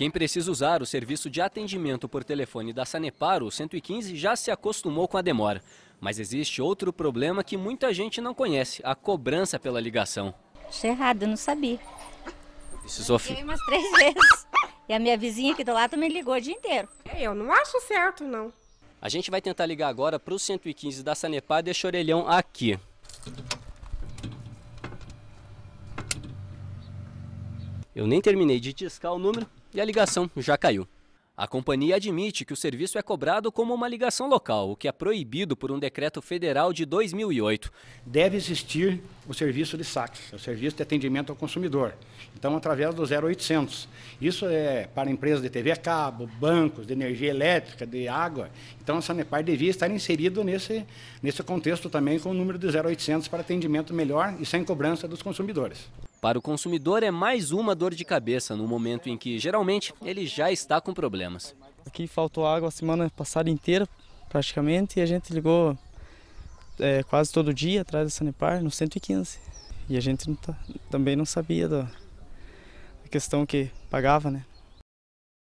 Quem precisa usar o serviço de atendimento por telefone da Sanepar, o 115, já se acostumou com a demora. Mas existe outro problema que muita gente não conhece, a cobrança pela ligação. Isso errado, eu não sabia. Precisou... Liguei umas três vezes. E a minha vizinha aqui do lado também ligou o dia inteiro. É, eu não acho certo, não. A gente vai tentar ligar agora para o 115 da Sanepar, deixa o orelhão aqui. Eu nem terminei de discar o número, e a ligação já caiu. A companhia admite que o serviço é cobrado como uma ligação local, o que é proibido por um decreto federal de 2008. Deve existir o serviço de saque, o serviço de atendimento ao consumidor. Então, através do 0800. Isso é para empresas de TV a cabo, bancos, de energia elétrica, de água. Então, a Sanepar devia estar inserido nesse, nesse contexto também com o número de 0800 para atendimento melhor e sem cobrança dos consumidores. Para o consumidor, é mais uma dor de cabeça no momento em que, geralmente, ele já está com problemas. Aqui faltou água a semana passada inteira, praticamente, e a gente ligou é, quase todo dia atrás da Sanepar, no 115. E a gente não tá, também não sabia da, da questão que pagava, né?